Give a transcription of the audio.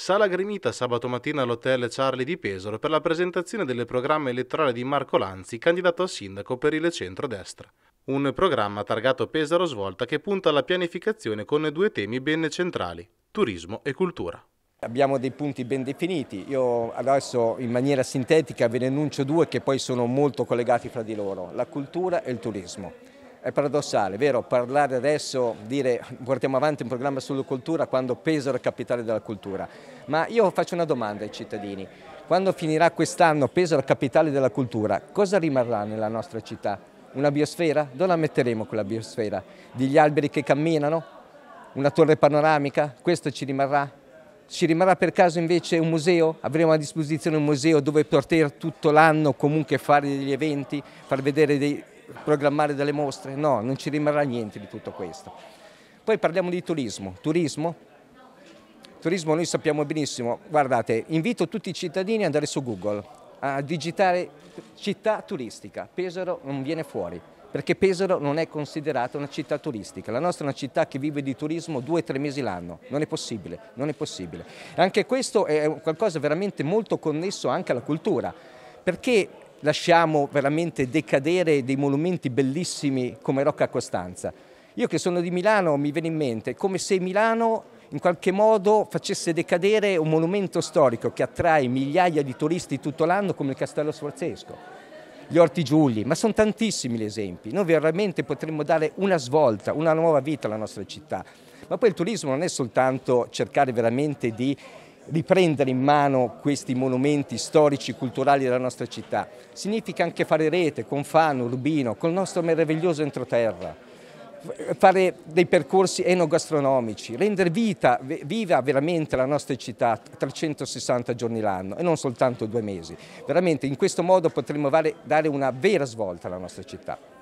Sala gremita sabato mattina all'hotel Charlie di Pesaro per la presentazione del programma elettorale di Marco Lanzi, candidato a sindaco per il centrodestra. Un programma targato Pesaro Svolta che punta alla pianificazione con due temi ben centrali, turismo e cultura. Abbiamo dei punti ben definiti, io adesso in maniera sintetica ve ne annuncio due che poi sono molto collegati fra di loro, la cultura e il turismo. È paradossale, vero? Parlare adesso, dire portiamo avanti un programma sulla cultura quando Pesaro è capitale della cultura. Ma io faccio una domanda ai cittadini. Quando finirà quest'anno Pesaro capitale della cultura, cosa rimarrà nella nostra città? Una biosfera? Dove la metteremo quella biosfera? Degli alberi che camminano? Una torre panoramica? Questo ci rimarrà? Ci rimarrà per caso invece un museo? Avremo a disposizione un museo dove poter tutto l'anno comunque fare degli eventi, far vedere dei, programmare delle mostre? No, non ci rimarrà niente di tutto questo. Poi parliamo di turismo. Turismo? Turismo noi sappiamo benissimo. Guardate, invito tutti i cittadini ad andare su Google a digitare città turistica. Pesaro non viene fuori perché Pesaro non è considerata una città turistica. La nostra è una città che vive di turismo due o tre mesi l'anno, non è possibile, non è possibile. Anche questo è qualcosa veramente molto connesso anche alla cultura, perché lasciamo veramente decadere dei monumenti bellissimi come Rocca Costanza. Io che sono di Milano mi viene in mente come se Milano in qualche modo facesse decadere un monumento storico che attrae migliaia di turisti tutto l'anno come il Castello Sforzesco, gli Orti Giuli, ma sono tantissimi gli esempi. Noi veramente potremmo dare una svolta, una nuova vita alla nostra città. Ma poi il turismo non è soltanto cercare veramente di riprendere in mano questi monumenti storici e culturali della nostra città. Significa anche fare rete con Fano, Rubino, col nostro meraviglioso entroterra fare dei percorsi enogastronomici, rendere vita, viva veramente la nostra città 360 giorni l'anno e non soltanto due mesi. Veramente in questo modo potremo dare una vera svolta alla nostra città.